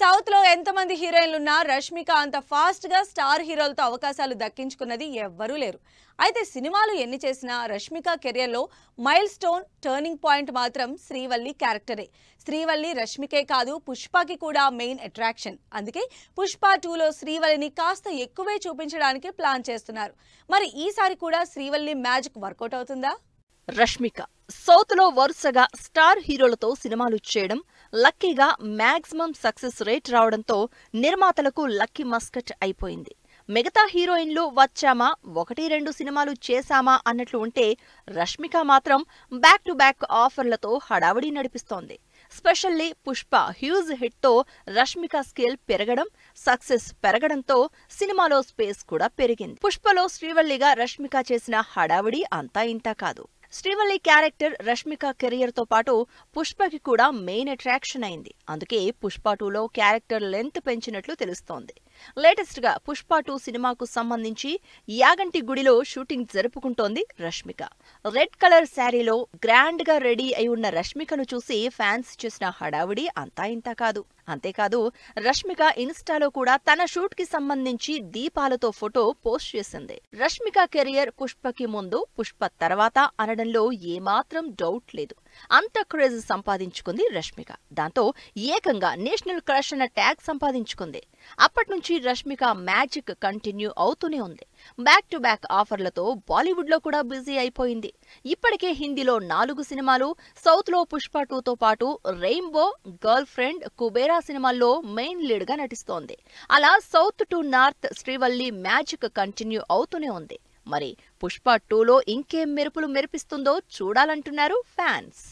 south లో ఎంతమంది ఉన్నా రష్మిక అంత ఫాస్ట్ గా స్టార్ హీరోలతో అవకాశాలు దక్కించుకున్నది ఎవ్వరూ లేరు అయితే సినిమాలు ఎన్ని చేసినా రష్మిక కెరియర్లో మైల్ స్టోన్ టర్నింగ్ పాయింట్ మాత్రం శ్రీవల్లి క్యారెక్టరే శ్రీవల్లి రష్మికే కాదు పుష్పకి కూడా మెయిన్ అట్రాక్షన్ అందుకే పుష్ప టూలో శ్రీవల్లిని కాస్త ఎక్కువే చూపించడానికి ప్లాన్ చేస్తున్నారు మరి ఈసారి కూడా శ్రీవల్లి మ్యాజిక్ వర్కౌట్ అవుతుందా రష్మిక సౌత్లో వరుసగా స్టార్ హీరోలతో సినిమాలు చేయడం లక్కీగా మ్యాక్సిమం సక్సెస్ రేట్ రావడంతో నిర్మాతలకు లక్కీ మస్కట్ అయిపోయింది మిగతా హీరోయిన్లు వచ్చామా ఒకటి రెండు సినిమాలు చేశామా అన్నట్లు ఉంటే రష్మిక మాత్రం బ్యాక్ టు బ్యాక్ ఆఫర్లతో హడావిడి నడిపిస్తోంది స్పెషల్లీ పుష్ప హ్యూజ్ హిట్తో రష్మిక స్కేల్ పెరగడం సక్సెస్ పెరగడంతో సినిమాలో స్పేస్ కూడా పెరిగింది పుష్పలో శ్రీవల్లిగా రష్మిక చేసిన హడావిడి అంతా ఇంతా కాదు శ్రీవల్లి క్యారెక్టర్ రష్మిక కెరియర్తో పాటు పుష్పకి కూడా మెయిన్ అట్రాక్షన్ అయింది అందుకే పుష్ప టూలో క్యారెక్టర్ లెంత్ పెంచినట్లు తెలుస్తోంది లేటెస్ట్ గా పుష్ప టూ సినిమాకు సంబంధించి యాగంటి గుడిలో షూటింగ్ జరుపుకుంటోంది రష్మిక రెడ్ కలర్ శారీలో గ్రాండ్ గా రెడీ అయి ఉన్న రష్మికను చూసి ఫ్యాన్స్ చేసిన హడావుడి అంతా ఇంత కాదు అంతేకాదు రష్మిక ఇన్స్టాలో కూడా తన షూట్ కి సంబంధించి దీపాలతో ఫోటో పోస్ట్ చేసింది రష్మిక కెరియర్ పుష్పకి ముందు పుష్ప తర్వాత అనడంలో ఏమాత్రం డౌట్ లేదు అంత క్రేజ్ సంపాదించుకుంది రష్మిక దాంతో ఏకంగా నేషనల్ క్రష్ అన్న ట్యాగ్ సంపాదించుకుంది అప్పటి నుంచి రష్మిక మ్యాజిక్ కంటిన్యూ అవుతూనే ఉంది బ్యాక్ టు బ్యాక్ ఆఫర్లతో బాలీవుడ్లో కూడా బిజీ అయిపోయింది ఇప్పటికే హిందీలో నాలుగు సినిమాలు సౌత్లో పుష్ప టూతో పాటు రెయిన్బో గర్ల్ ఫ్రెండ్ కుబేరా సినిమాల్లో మెయిన్ లీడ్గా నటిస్తోంది అలా south to north Srivalli magic continue అవుతూనే ఉంది మరి పుష్ప టూలో ఇంకేం మెరుపులు మెరిపిస్తుందో చూడాలంటున్నారు ఫ్యాన్స్